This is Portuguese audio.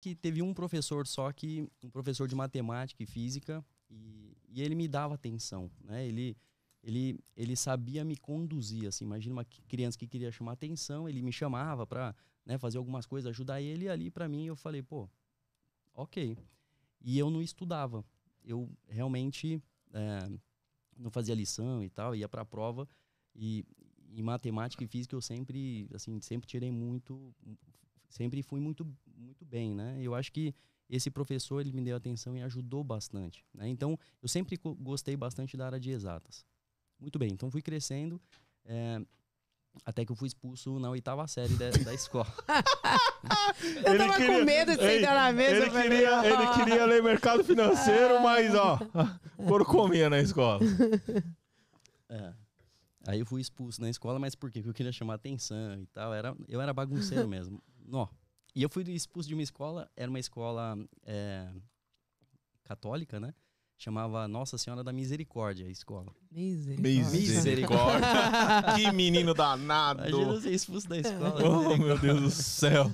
que teve um professor só que um professor de matemática e física e, e ele me dava atenção, né? Ele ele ele sabia me conduzir, assim, imagina uma criança que queria chamar atenção, ele me chamava para, né, fazer algumas coisas, ajudar ele e ali para mim eu falei, pô, OK. E eu não estudava. Eu realmente é, não fazia lição e tal, ia para a prova e em matemática e física eu sempre assim sempre tirei muito sempre fui muito bem, né? Eu acho que esse professor ele me deu atenção e ajudou bastante. Né? Então, eu sempre gostei bastante da área de exatas. Muito bem, então fui crescendo é, até que eu fui expulso na oitava série da, da escola. eu ele tava queria, com medo de sentar na mesa. Ele queria, ele queria ler mercado financeiro, é. mas ó, comia na escola. É. Aí eu fui expulso na escola, mas por quê? Porque eu queria chamar atenção e tal. Era, eu era bagunceiro mesmo. Ó. E eu fui expulso de uma escola, era uma escola é, católica, né? Chamava Nossa Senhora da Misericórdia, a escola. Misericórdia. Misericórdia. que menino danado. Imagina ser expulso da escola. Oh, meu Deus do céu.